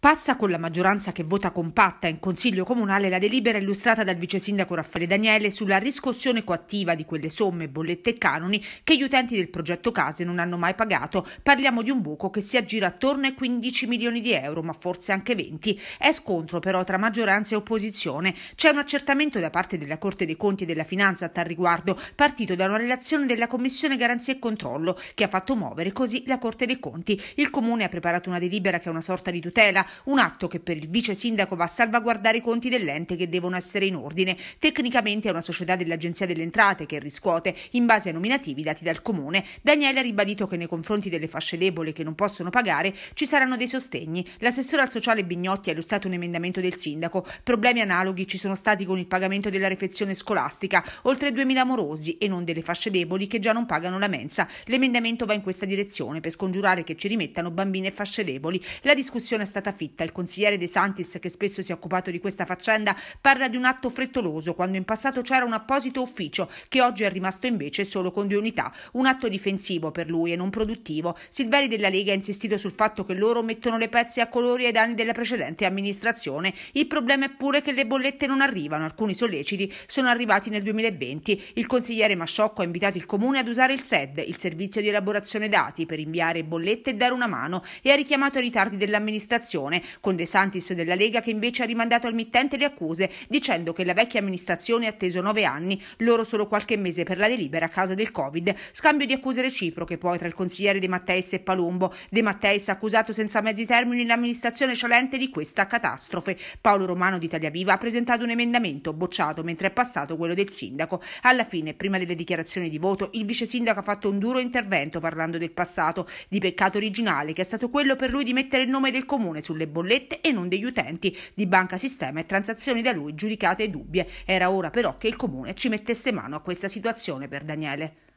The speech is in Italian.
Passa con la maggioranza che vota compatta in Consiglio Comunale la delibera illustrata dal vice sindaco Raffaele Daniele sulla riscossione coattiva di quelle somme, bollette e canoni che gli utenti del progetto Case non hanno mai pagato. Parliamo di un buco che si aggira attorno ai 15 milioni di euro, ma forse anche 20. È scontro però tra maggioranza e opposizione. C'è un accertamento da parte della Corte dei Conti e della Finanza a tal riguardo, partito da una relazione della Commissione Garanzie e Controllo, che ha fatto muovere così la Corte dei Conti. Il Comune ha preparato una delibera che è una sorta di tutela un atto che per il vice sindaco va a salvaguardare i conti dell'ente che devono essere in ordine. Tecnicamente è una società dell'Agenzia delle Entrate che riscuote in base ai nominativi dati dal comune. Daniele ha ribadito che nei confronti delle fasce debole che non possono pagare ci saranno dei sostegni. L'assessore al sociale Bignotti ha illustrato un emendamento del sindaco. Problemi analoghi ci sono stati con il pagamento della refezione scolastica, oltre 2000 morosi e non delle fasce deboli che già non pagano la mensa. L'emendamento va in questa direzione per scongiurare che ci rimettano bambine e fasce deboli. La discussione è stata fitta. Il consigliere De Santis, che spesso si è occupato di questa faccenda, parla di un atto frettoloso quando in passato c'era un apposito ufficio che oggi è rimasto invece solo con due unità. Un atto difensivo per lui e non produttivo. Silveri della Lega ha insistito sul fatto che loro mettono le pezze a colori ai danni della precedente amministrazione. Il problema è pure che le bollette non arrivano. Alcuni solleciti sono arrivati nel 2020. Il consigliere Masciocco ha invitato il comune ad usare il SED, il servizio di elaborazione dati, per inviare bollette e dare una mano e ha richiamato i ritardi dell'amministrazione Commissione, con De Santis della Lega che invece ha rimandato al mittente le accuse, dicendo che la vecchia amministrazione ha atteso nove anni, loro solo qualche mese per la delibera a causa del Covid. Scambio di accuse reciproche poi tra il consigliere De Matteis e Palumbo. De Matteis ha accusato senza mezzi termini l'amministrazione cialente di questa catastrofe. Paolo Romano di Italia Viva ha presentato un emendamento bocciato mentre è passato quello del sindaco. Alla fine, prima delle dichiarazioni di voto, il vice sindaco ha fatto un duro intervento parlando del passato, di peccato originale che è stato quello per lui di mettere il nome del comune sul le bollette e non degli utenti di Banca Sistema e transazioni da lui giudicate dubbie. Era ora però che il comune ci mettesse mano a questa situazione per Daniele.